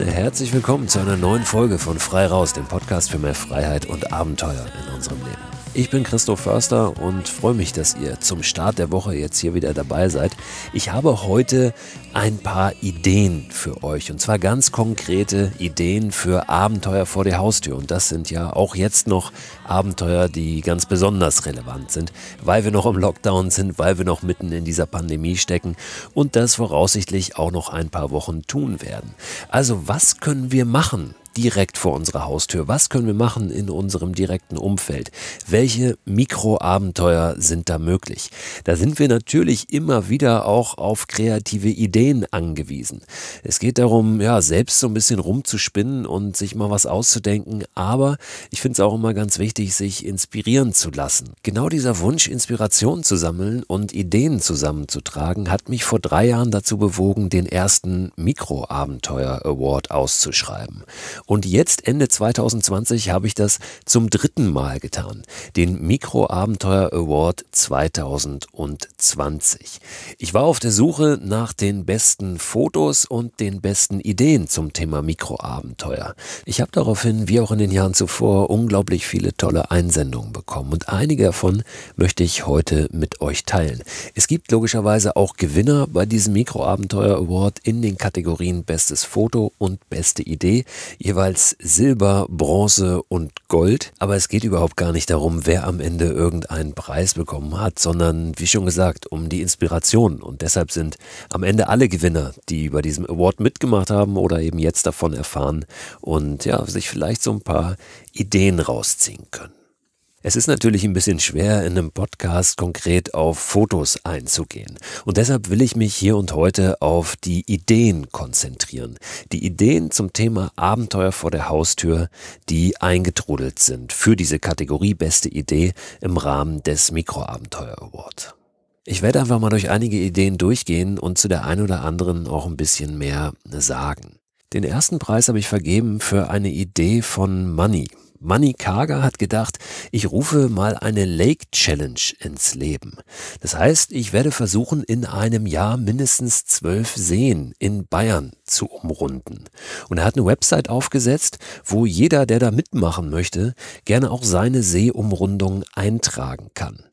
Freunde, herzlich willkommen zu einer neuen Folge von Frei Raus, dem Podcast für mehr Freiheit und Abenteuer in unserem Leben. Ich bin Christoph Förster und freue mich, dass ihr zum Start der Woche jetzt hier wieder dabei seid. Ich habe heute ein paar Ideen für euch und zwar ganz konkrete Ideen für Abenteuer vor der Haustür. Und das sind ja auch jetzt noch Abenteuer, die ganz besonders relevant sind, weil wir noch im Lockdown sind, weil wir noch mitten in dieser Pandemie stecken und das voraussichtlich auch noch ein paar Wochen tun werden. Also was können wir machen? direkt vor unserer Haustür? Was können wir machen in unserem direkten Umfeld? Welche Mikroabenteuer sind da möglich? Da sind wir natürlich immer wieder auch auf kreative Ideen angewiesen. Es geht darum, ja, selbst so ein bisschen rumzuspinnen und sich mal was auszudenken, aber ich finde es auch immer ganz wichtig, sich inspirieren zu lassen. Genau dieser Wunsch, Inspiration zu sammeln und Ideen zusammenzutragen, hat mich vor drei Jahren dazu bewogen, den ersten Mikroabenteuer Award auszuschreiben. Und jetzt, Ende 2020, habe ich das zum dritten Mal getan. Den Mikroabenteuer Award 2020. Ich war auf der Suche nach den besten Fotos und den besten Ideen zum Thema Mikroabenteuer. Ich habe daraufhin, wie auch in den Jahren zuvor, unglaublich viele tolle Einsendungen bekommen. Und einige davon möchte ich heute mit euch teilen. Es gibt logischerweise auch Gewinner bei diesem Mikroabenteuer Award in den Kategorien Bestes Foto und Beste Idee. Jeweils jeweils Silber, Bronze und Gold. Aber es geht überhaupt gar nicht darum, wer am Ende irgendeinen Preis bekommen hat, sondern wie schon gesagt, um die Inspiration. Und deshalb sind am Ende alle Gewinner, die bei diesem Award mitgemacht haben oder eben jetzt davon erfahren und ja, sich vielleicht so ein paar Ideen rausziehen können. Es ist natürlich ein bisschen schwer, in einem Podcast konkret auf Fotos einzugehen. Und deshalb will ich mich hier und heute auf die Ideen konzentrieren. Die Ideen zum Thema Abenteuer vor der Haustür, die eingetrudelt sind für diese Kategorie Beste Idee im Rahmen des Mikroabenteuer Award. Ich werde einfach mal durch einige Ideen durchgehen und zu der einen oder anderen auch ein bisschen mehr sagen. Den ersten Preis habe ich vergeben für eine Idee von Money. Manny Kaga hat gedacht, ich rufe mal eine Lake Challenge ins Leben. Das heißt, ich werde versuchen, in einem Jahr mindestens zwölf Seen in Bayern zu umrunden. Und er hat eine Website aufgesetzt, wo jeder, der da mitmachen möchte, gerne auch seine Seeumrundung eintragen kann.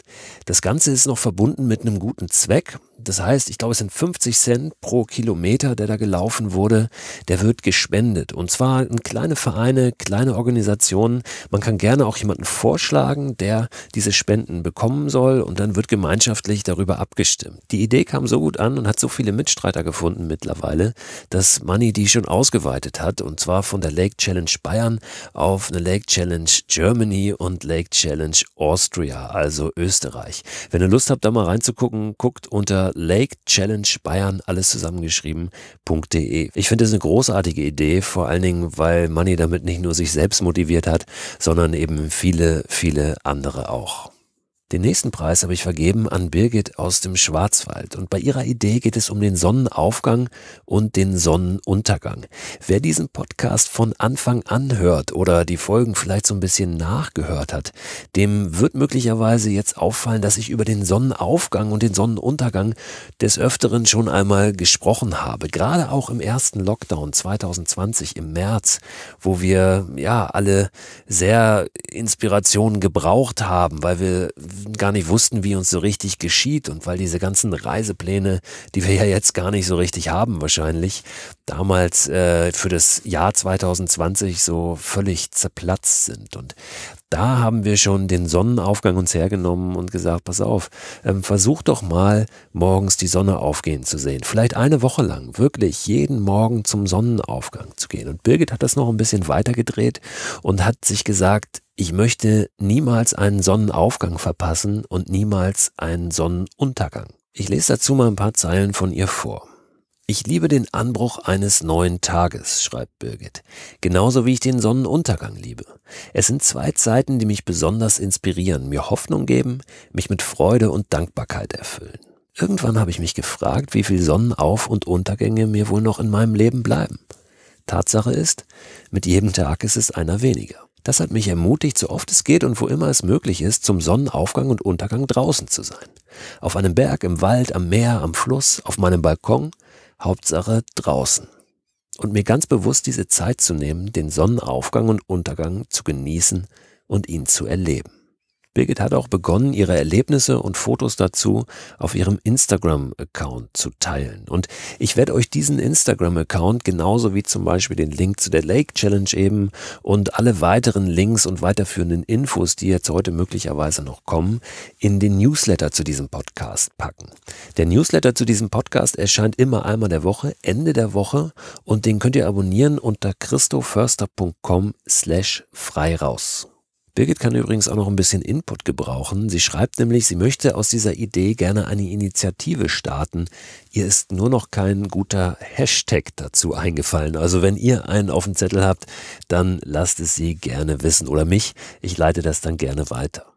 Das Ganze ist noch verbunden mit einem guten Zweck. Das heißt, ich glaube, es sind 50 Cent pro Kilometer, der da gelaufen wurde, der wird gespendet. Und zwar in kleine Vereine, kleine Organisationen. Man kann gerne auch jemanden vorschlagen, der diese Spenden bekommen soll und dann wird gemeinschaftlich darüber abgestimmt. Die Idee kam so gut an und hat so viele Mitstreiter gefunden mittlerweile, dass Money die schon ausgeweitet hat und zwar von der Lake Challenge Bayern auf eine Lake Challenge Germany und Lake Challenge Austria, also Österreich. Österreich. Wenn ihr Lust habt, da mal reinzugucken, guckt unter Lake Challenge Bayern alles zusammengeschrieben.de. Ich finde es eine großartige Idee, vor allen Dingen, weil Money damit nicht nur sich selbst motiviert hat, sondern eben viele, viele andere auch. Den nächsten Preis habe ich vergeben an Birgit aus dem Schwarzwald und bei ihrer Idee geht es um den Sonnenaufgang und den Sonnenuntergang. Wer diesen Podcast von Anfang an hört oder die Folgen vielleicht so ein bisschen nachgehört hat, dem wird möglicherweise jetzt auffallen, dass ich über den Sonnenaufgang und den Sonnenuntergang des Öfteren schon einmal gesprochen habe. Gerade auch im ersten Lockdown 2020 im März, wo wir ja alle sehr Inspirationen gebraucht haben, weil wir gar nicht wussten, wie uns so richtig geschieht und weil diese ganzen Reisepläne, die wir ja jetzt gar nicht so richtig haben wahrscheinlich, damals äh, für das Jahr 2020 so völlig zerplatzt sind. Und da haben wir schon den Sonnenaufgang uns hergenommen und gesagt, pass auf, ähm, versuch doch mal morgens die Sonne aufgehen zu sehen. Vielleicht eine Woche lang, wirklich jeden Morgen zum Sonnenaufgang zu gehen. Und Birgit hat das noch ein bisschen weitergedreht und hat sich gesagt, ich möchte niemals einen Sonnenaufgang verpassen und niemals einen Sonnenuntergang. Ich lese dazu mal ein paar Zeilen von ihr vor. Ich liebe den Anbruch eines neuen Tages, schreibt Birgit, genauso wie ich den Sonnenuntergang liebe. Es sind zwei Zeiten, die mich besonders inspirieren, mir Hoffnung geben, mich mit Freude und Dankbarkeit erfüllen. Irgendwann habe ich mich gefragt, wie viel Sonnenauf- und Untergänge mir wohl noch in meinem Leben bleiben. Tatsache ist, mit jedem Tag ist es einer weniger. Das hat mich ermutigt, so oft es geht und wo immer es möglich ist, zum Sonnenaufgang und Untergang draußen zu sein. Auf einem Berg, im Wald, am Meer, am Fluss, auf meinem Balkon, Hauptsache draußen. Und mir ganz bewusst diese Zeit zu nehmen, den Sonnenaufgang und Untergang zu genießen und ihn zu erleben. Birgit hat auch begonnen, ihre Erlebnisse und Fotos dazu auf ihrem Instagram-Account zu teilen. Und ich werde euch diesen Instagram-Account genauso wie zum Beispiel den Link zu der Lake Challenge eben und alle weiteren Links und weiterführenden Infos, die jetzt heute möglicherweise noch kommen, in den Newsletter zu diesem Podcast packen. Der Newsletter zu diesem Podcast erscheint immer einmal der Woche, Ende der Woche und den könnt ihr abonnieren unter christoförster.com slash frei raus. Birgit kann übrigens auch noch ein bisschen Input gebrauchen. Sie schreibt nämlich, sie möchte aus dieser Idee gerne eine Initiative starten. Ihr ist nur noch kein guter Hashtag dazu eingefallen. Also wenn ihr einen auf dem Zettel habt, dann lasst es sie gerne wissen oder mich. Ich leite das dann gerne weiter.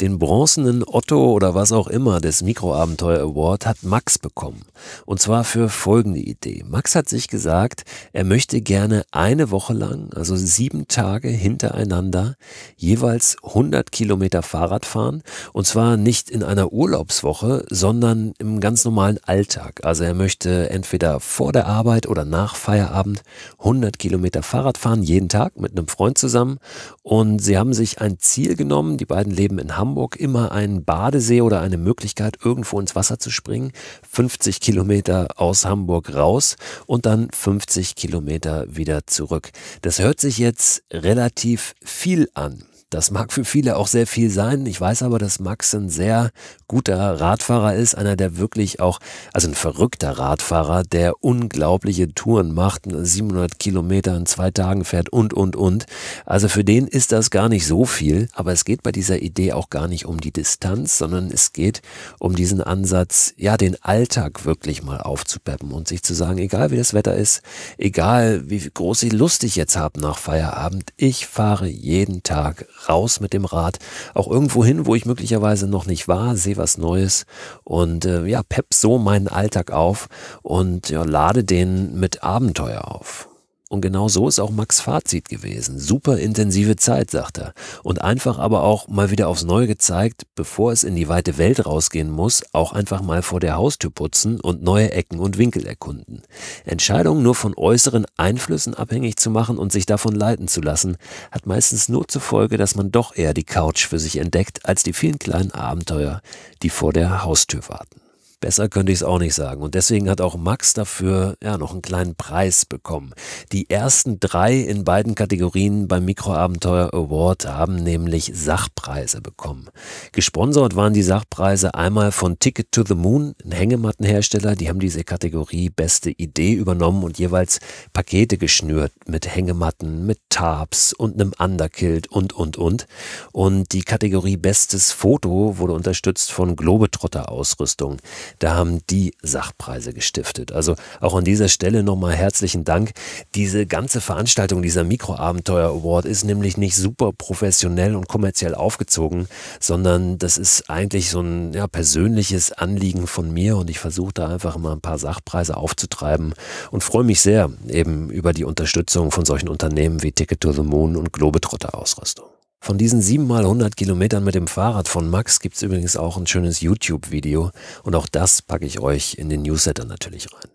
Den bronzenen Otto oder was auch immer des Mikroabenteuer Award hat Max bekommen. Und zwar für folgende Idee. Max hat sich gesagt, er möchte gerne eine Woche lang, also sieben Tage hintereinander, jeweils 100 Kilometer Fahrrad fahren. Und zwar nicht in einer Urlaubswoche, sondern im ganz normalen Alltag. Also er möchte entweder vor der Arbeit oder nach Feierabend 100 Kilometer Fahrrad fahren, jeden Tag mit einem Freund zusammen. Und sie haben sich ein Ziel genommen. Die beiden leben in Hamburg Hamburg immer einen Badesee oder eine Möglichkeit, irgendwo ins Wasser zu springen. 50 Kilometer aus Hamburg raus und dann 50 Kilometer wieder zurück. Das hört sich jetzt relativ viel an. Das mag für viele auch sehr viel sein. Ich weiß aber, dass Max ein sehr guter Radfahrer ist, einer, der wirklich auch, also ein verrückter Radfahrer, der unglaubliche Touren macht, 700 Kilometer in zwei Tagen fährt und, und, und. Also für den ist das gar nicht so viel, aber es geht bei dieser Idee auch gar nicht um die Distanz, sondern es geht um diesen Ansatz, ja, den Alltag wirklich mal aufzupeppen und sich zu sagen, egal wie das Wetter ist, egal wie groß ich Lust jetzt habe nach Feierabend, ich fahre jeden Tag raus mit dem Rad, auch irgendwo hin, wo ich möglicherweise noch nicht war, sehe was Neues und äh, ja, pep so meinen Alltag auf und ja, lade den mit Abenteuer auf. Und genau so ist auch Max Fazit gewesen. Super intensive Zeit, sagt er. Und einfach aber auch mal wieder aufs Neue gezeigt, bevor es in die weite Welt rausgehen muss, auch einfach mal vor der Haustür putzen und neue Ecken und Winkel erkunden. Entscheidungen nur von äußeren Einflüssen abhängig zu machen und sich davon leiten zu lassen, hat meistens nur zur Folge, dass man doch eher die Couch für sich entdeckt, als die vielen kleinen Abenteuer, die vor der Haustür warten. Besser könnte ich es auch nicht sagen. Und deswegen hat auch Max dafür ja noch einen kleinen Preis bekommen. Die ersten drei in beiden Kategorien beim Mikroabenteuer Award haben nämlich Sachpreise bekommen. Gesponsert waren die Sachpreise einmal von Ticket to the Moon, ein Hängemattenhersteller. Die haben diese Kategorie Beste Idee übernommen und jeweils Pakete geschnürt mit Hängematten, mit Tarps und einem Underkilt und, und, und. Und die Kategorie Bestes Foto wurde unterstützt von Globetrotter Ausrüstung. Da haben die Sachpreise gestiftet. Also auch an dieser Stelle nochmal herzlichen Dank. Diese ganze Veranstaltung, dieser Mikroabenteuer Award ist nämlich nicht super professionell und kommerziell aufgezogen, sondern das ist eigentlich so ein ja, persönliches Anliegen von mir und ich versuche da einfach mal ein paar Sachpreise aufzutreiben und freue mich sehr eben über die Unterstützung von solchen Unternehmen wie Ticket to the Moon und Globetrotter Ausrüstung. Von diesen 7 mal 100 Kilometern mit dem Fahrrad von Max gibt es übrigens auch ein schönes YouTube-Video und auch das packe ich euch in den Newsletter natürlich rein.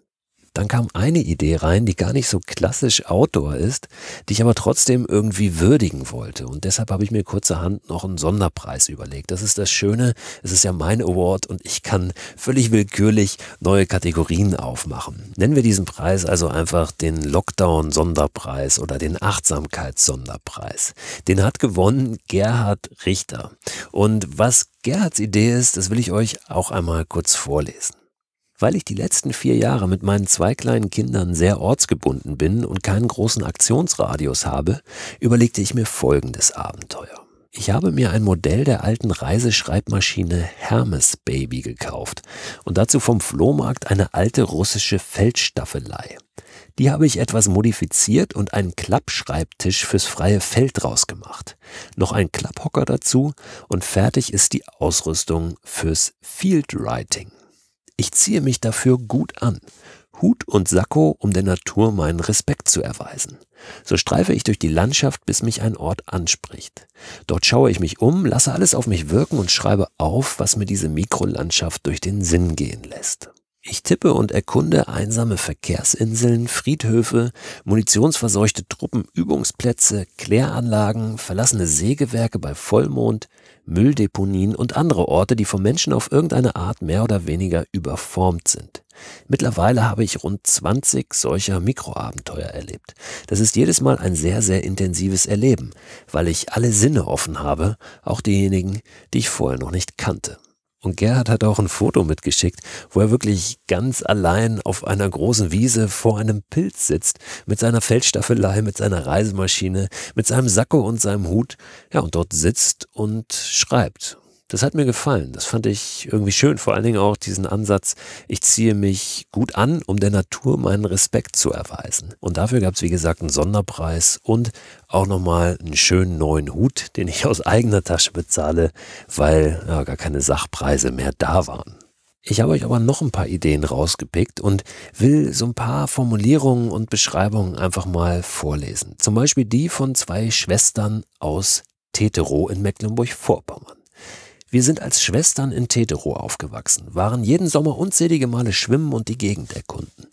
Dann kam eine Idee rein, die gar nicht so klassisch Outdoor ist, die ich aber trotzdem irgendwie würdigen wollte. Und deshalb habe ich mir kurzerhand noch einen Sonderpreis überlegt. Das ist das Schöne, es ist ja mein Award und ich kann völlig willkürlich neue Kategorien aufmachen. Nennen wir diesen Preis also einfach den Lockdown-Sonderpreis oder den Achtsamkeits-Sonderpreis. Den hat gewonnen Gerhard Richter. Und was Gerhards Idee ist, das will ich euch auch einmal kurz vorlesen. Weil ich die letzten vier Jahre mit meinen zwei kleinen Kindern sehr ortsgebunden bin und keinen großen Aktionsradius habe, überlegte ich mir folgendes Abenteuer. Ich habe mir ein Modell der alten Reiseschreibmaschine Hermes Baby gekauft und dazu vom Flohmarkt eine alte russische Feldstaffelei. Die habe ich etwas modifiziert und einen Klappschreibtisch fürs freie Feld rausgemacht. Noch ein Klapphocker dazu und fertig ist die Ausrüstung fürs Field Writing. Ich ziehe mich dafür gut an. Hut und Sakko, um der Natur meinen Respekt zu erweisen. So streife ich durch die Landschaft, bis mich ein Ort anspricht. Dort schaue ich mich um, lasse alles auf mich wirken und schreibe auf, was mir diese Mikrolandschaft durch den Sinn gehen lässt. Ich tippe und erkunde einsame Verkehrsinseln, Friedhöfe, munitionsverseuchte Truppen, Übungsplätze, Kläranlagen, verlassene Sägewerke bei Vollmond, Mülldeponien und andere Orte, die vom Menschen auf irgendeine Art mehr oder weniger überformt sind. Mittlerweile habe ich rund 20 solcher Mikroabenteuer erlebt. Das ist jedes Mal ein sehr, sehr intensives Erleben, weil ich alle Sinne offen habe, auch diejenigen, die ich vorher noch nicht kannte. Und Gerhard hat auch ein Foto mitgeschickt, wo er wirklich ganz allein auf einer großen Wiese vor einem Pilz sitzt, mit seiner Feldstaffelei, mit seiner Reisemaschine, mit seinem Sakko und seinem Hut. Ja, und dort sitzt und schreibt. Das hat mir gefallen. Das fand ich irgendwie schön. Vor allen Dingen auch diesen Ansatz, ich ziehe mich gut an, um der Natur meinen Respekt zu erweisen. Und dafür gab es, wie gesagt, einen Sonderpreis und auch nochmal einen schönen neuen Hut, den ich aus eigener Tasche bezahle, weil ja, gar keine Sachpreise mehr da waren. Ich habe euch aber noch ein paar Ideen rausgepickt und will so ein paar Formulierungen und Beschreibungen einfach mal vorlesen. Zum Beispiel die von zwei Schwestern aus Teterow in Mecklenburg-Vorpommern. Wir sind als Schwestern in Teterow aufgewachsen, waren jeden Sommer unzählige Male schwimmen und die Gegend erkunden.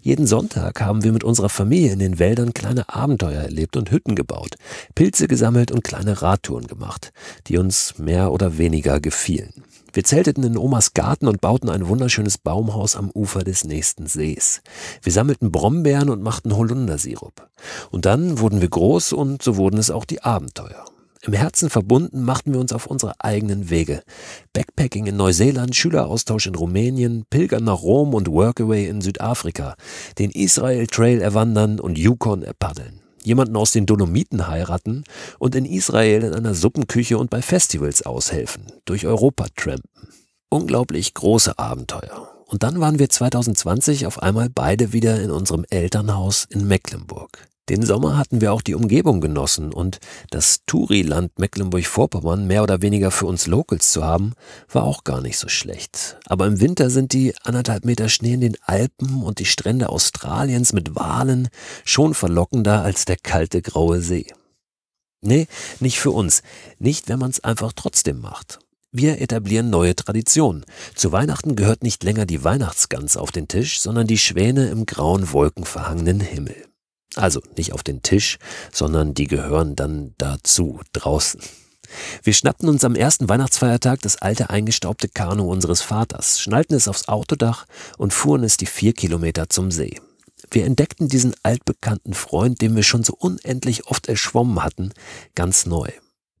Jeden Sonntag haben wir mit unserer Familie in den Wäldern kleine Abenteuer erlebt und Hütten gebaut, Pilze gesammelt und kleine Radtouren gemacht, die uns mehr oder weniger gefielen. Wir zelteten in Omas Garten und bauten ein wunderschönes Baumhaus am Ufer des nächsten Sees. Wir sammelten Brombeeren und machten Holundersirup. Und dann wurden wir groß und so wurden es auch die Abenteuer. Im Herzen verbunden machten wir uns auf unsere eigenen Wege. Backpacking in Neuseeland, Schüleraustausch in Rumänien, Pilgern nach Rom und Workaway in Südafrika, den Israel Trail erwandern und Yukon erpaddeln jemanden aus den Dolomiten heiraten und in Israel in einer Suppenküche und bei Festivals aushelfen, durch Europa trampen. Unglaublich große Abenteuer. Und dann waren wir 2020 auf einmal beide wieder in unserem Elternhaus in Mecklenburg. Den Sommer hatten wir auch die Umgebung genossen und das Touriland Mecklenburg-Vorpommern mehr oder weniger für uns Locals zu haben, war auch gar nicht so schlecht. Aber im Winter sind die anderthalb Meter Schnee in den Alpen und die Strände Australiens mit Walen schon verlockender als der kalte graue See. Nee, nicht für uns. Nicht, wenn man es einfach trotzdem macht. Wir etablieren neue Traditionen. Zu Weihnachten gehört nicht länger die Weihnachtsgans auf den Tisch, sondern die Schwäne im grauen, wolkenverhangenen Himmel. Also nicht auf den Tisch, sondern die gehören dann dazu, draußen. Wir schnappten uns am ersten Weihnachtsfeiertag das alte eingestaubte Kanu unseres Vaters, schnallten es aufs Autodach und fuhren es die vier Kilometer zum See. Wir entdeckten diesen altbekannten Freund, den wir schon so unendlich oft erschwommen hatten, ganz neu.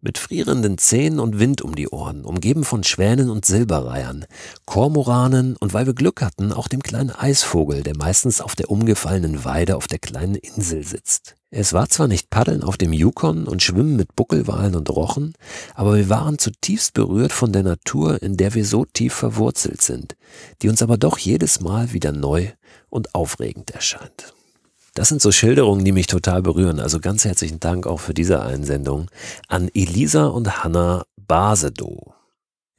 Mit frierenden Zähnen und Wind um die Ohren, umgeben von Schwänen und Silberreihern, Kormoranen und weil wir Glück hatten, auch dem kleinen Eisvogel, der meistens auf der umgefallenen Weide auf der kleinen Insel sitzt. Es war zwar nicht Paddeln auf dem Yukon und Schwimmen mit Buckelwalen und Rochen, aber wir waren zutiefst berührt von der Natur, in der wir so tief verwurzelt sind, die uns aber doch jedes Mal wieder neu und aufregend erscheint. Das sind so Schilderungen, die mich total berühren. Also ganz herzlichen Dank auch für diese Einsendung an Elisa und Hanna Basedow.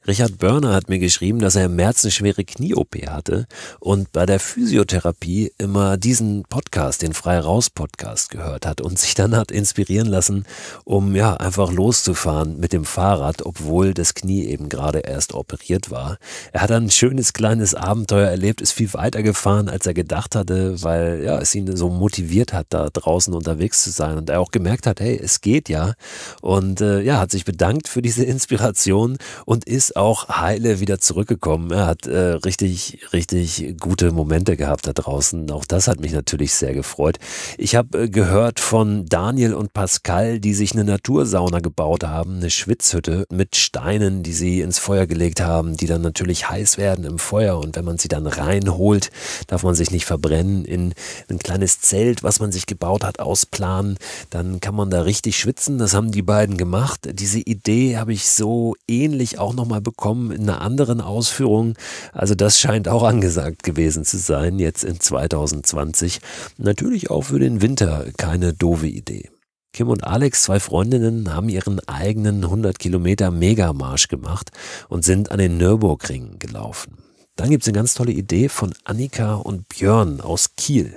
Richard Börner hat mir geschrieben, dass er im März eine schwere Knie-OP hatte und bei der Physiotherapie immer diesen Podcast, den Frei Raus Podcast gehört hat und sich dann hat inspirieren lassen, um ja einfach loszufahren mit dem Fahrrad, obwohl das Knie eben gerade erst operiert war. Er hat ein schönes kleines Abenteuer erlebt, ist viel weiter gefahren, als er gedacht hatte, weil ja, es ihn so motiviert hat, da draußen unterwegs zu sein und er auch gemerkt hat, hey, es geht ja und äh, ja, hat sich bedankt für diese Inspiration und ist auch heile wieder zurückgekommen. Er hat äh, richtig, richtig gute Momente gehabt da draußen. Auch das hat mich natürlich sehr gefreut. Ich habe äh, gehört von Daniel und Pascal, die sich eine Natursauna gebaut haben, eine Schwitzhütte mit Steinen, die sie ins Feuer gelegt haben, die dann natürlich heiß werden im Feuer. Und wenn man sie dann reinholt, darf man sich nicht verbrennen in ein kleines Zelt, was man sich gebaut hat, ausplanen. Dann kann man da richtig schwitzen. Das haben die beiden gemacht. Diese Idee habe ich so ähnlich auch nochmal bekommen in einer anderen Ausführung. Also das scheint auch angesagt gewesen zu sein, jetzt in 2020. Natürlich auch für den Winter keine doofe Idee. Kim und Alex, zwei Freundinnen, haben ihren eigenen 100 Kilometer Megamarsch gemacht und sind an den Nürburgring gelaufen. Dann gibt es eine ganz tolle Idee von Annika und Björn aus Kiel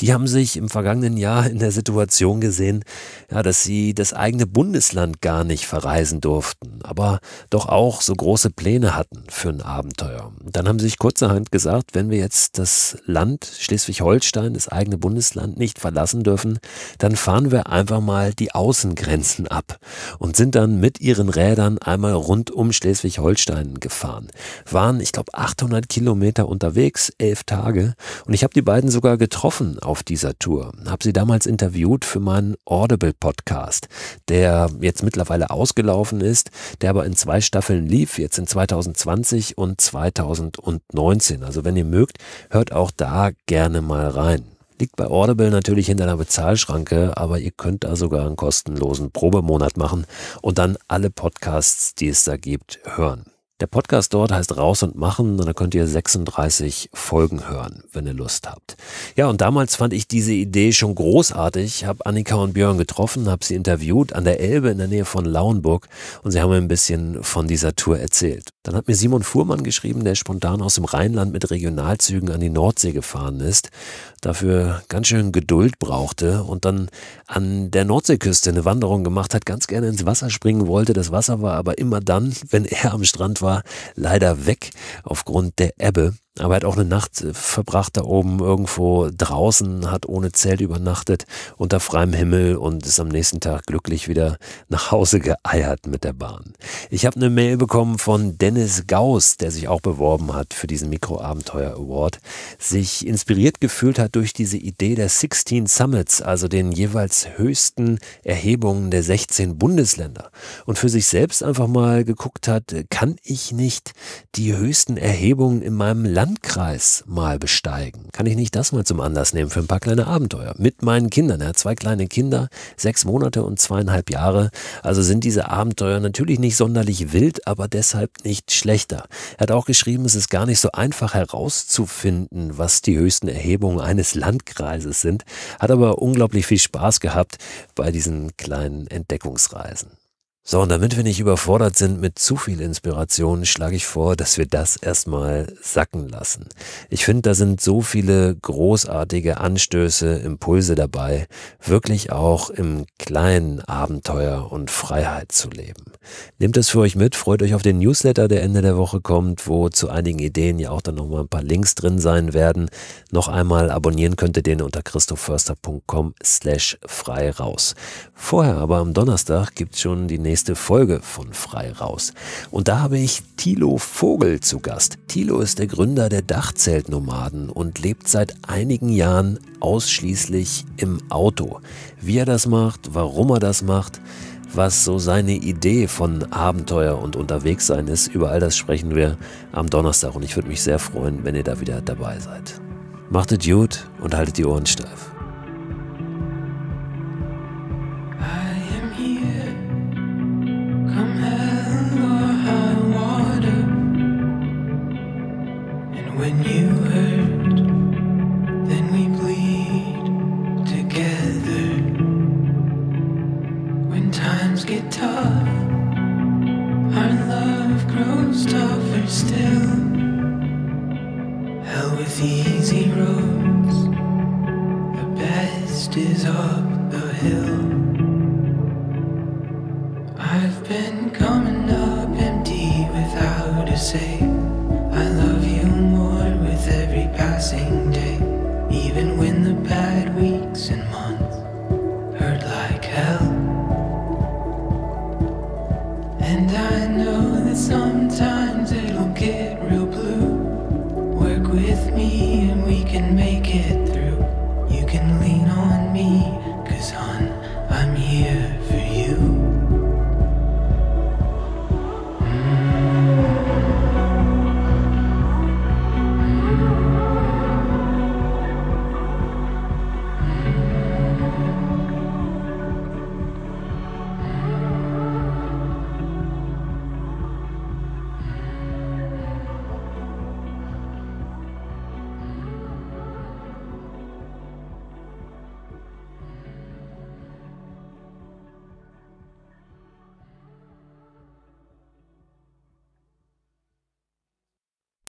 die haben sich im vergangenen Jahr in der Situation gesehen, ja, dass sie das eigene Bundesland gar nicht verreisen durften, aber doch auch so große Pläne hatten für ein Abenteuer. Dann haben sie sich kurzerhand gesagt, wenn wir jetzt das Land Schleswig-Holstein, das eigene Bundesland, nicht verlassen dürfen, dann fahren wir einfach mal die Außengrenzen ab und sind dann mit ihren Rädern einmal rund um Schleswig-Holstein gefahren. Waren, ich glaube, 800 Kilometer unterwegs, elf Tage. Und ich habe die beiden sogar getroffen auf dieser Tour. Habe sie damals interviewt für meinen Audible-Podcast, der jetzt mittlerweile ausgelaufen ist, der aber in zwei Staffeln lief, jetzt in 2020 und 2019. Also wenn ihr mögt, hört auch da gerne mal rein. Liegt bei Audible natürlich hinter einer Bezahlschranke, aber ihr könnt da sogar einen kostenlosen Probemonat machen und dann alle Podcasts, die es da gibt, hören. Der Podcast dort heißt Raus und Machen und da könnt ihr 36 Folgen hören, wenn ihr Lust habt. Ja, und damals fand ich diese Idee schon großartig. habe Annika und Björn getroffen, habe sie interviewt an der Elbe in der Nähe von Lauenburg und sie haben mir ein bisschen von dieser Tour erzählt. Dann hat mir Simon Fuhrmann geschrieben, der spontan aus dem Rheinland mit Regionalzügen an die Nordsee gefahren ist, dafür ganz schön Geduld brauchte und dann an der Nordseeküste eine Wanderung gemacht hat, ganz gerne ins Wasser springen wollte. Das Wasser war aber immer dann, wenn er am Strand war, war leider weg aufgrund der Ebbe aber er hat auch eine Nacht äh, verbracht da oben irgendwo draußen, hat ohne Zelt übernachtet unter freiem Himmel und ist am nächsten Tag glücklich wieder nach Hause geeiert mit der Bahn. Ich habe eine Mail bekommen von Dennis Gauss, der sich auch beworben hat für diesen Mikroabenteuer Award, sich inspiriert gefühlt hat durch diese Idee der 16 Summits, also den jeweils höchsten Erhebungen der 16 Bundesländer und für sich selbst einfach mal geguckt hat, kann ich nicht die höchsten Erhebungen in meinem Land Landkreis mal besteigen? Kann ich nicht das mal zum Anlass nehmen für ein paar kleine Abenteuer? Mit meinen Kindern. Er zwei kleine Kinder, sechs Monate und zweieinhalb Jahre. Also sind diese Abenteuer natürlich nicht sonderlich wild, aber deshalb nicht schlechter. Er hat auch geschrieben, es ist gar nicht so einfach herauszufinden, was die höchsten Erhebungen eines Landkreises sind. Hat aber unglaublich viel Spaß gehabt bei diesen kleinen Entdeckungsreisen. So, und damit wir nicht überfordert sind mit zu viel Inspiration, schlage ich vor, dass wir das erstmal sacken lassen. Ich finde, da sind so viele großartige Anstöße, Impulse dabei, wirklich auch im kleinen Abenteuer und Freiheit zu leben. Nehmt es für euch mit, freut euch auf den Newsletter, der Ende der Woche kommt, wo zu einigen Ideen ja auch dann nochmal ein paar Links drin sein werden. Noch einmal abonnieren könnt ihr den unter christoförster.com slash frei raus. Vorher aber am Donnerstag gibt es schon die nächste nächste Folge von Frei Raus. Und da habe ich Thilo Vogel zu Gast. Thilo ist der Gründer der Dachzeltnomaden und lebt seit einigen Jahren ausschließlich im Auto. Wie er das macht, warum er das macht, was so seine Idee von Abenteuer und Unterwegssein ist, über all das sprechen wir am Donnerstag und ich würde mich sehr freuen, wenn ihr da wieder dabei seid. Macht es gut und haltet die Ohren steif. Hell with easy roads, the best is up the hill. I've been